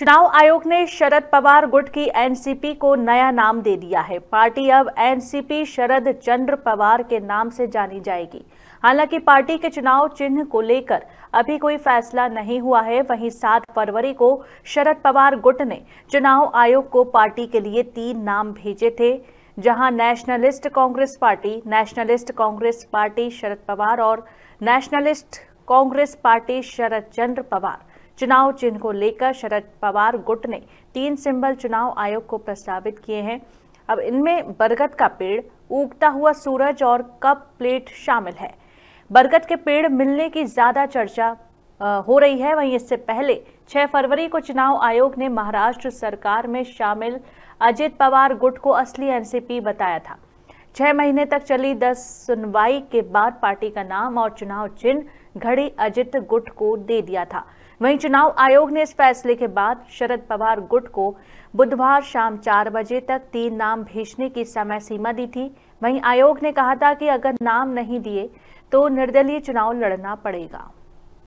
चुनाव आयोग ने शरद पवार गुट की एनसीपी को नया नाम दे दिया है पार्टी अब एनसीपी शरद चंद्र पवार के नाम से जानी जाएगी हालांकि पार्टी के चुनाव चिन्ह को लेकर अभी कोई फैसला नहीं हुआ है वहीं सात फरवरी को शरद पवार गुट ने चुनाव आयोग को पार्टी के लिए तीन नाम भेजे थे जहां नेशनलिस्ट कांग्रेस पार्टी नेशनलिस्ट कांग्रेस पार्टी शरद पवार और नेशनलिस्ट कांग्रेस पार्टी शरद चंद्र पवार चुनाव चिन्ह को लेकर शरद पवार गुट ने तीन सिंबल चुनाव आयोग को प्रस्तावित किए हैं अब इनमें बरगद का पेड़ उगता हुआ सूरज और कप प्लेट शामिल है बरगद के पेड़ मिलने की ज़्यादा चर्चा हो रही है वहीं इससे पहले 6 फरवरी को चुनाव आयोग ने महाराष्ट्र सरकार में शामिल अजित पवार गुट को असली एनसीपी बताया था छह महीने तक चली दस सुनवाई के बाद पार्टी का नाम और चुनाव चिन्ह घड़ी अजित गुट को दे दिया था वहीं चुनाव आयोग ने इस फैसले के बाद शरद पवार गुट को बुधवार शाम चार बजे तक तीन नाम भेजने की समय सीमा दी थी वहीं आयोग ने कहा था कि अगर नाम नहीं दिए तो निर्दलीय चुनाव लड़ना पड़ेगा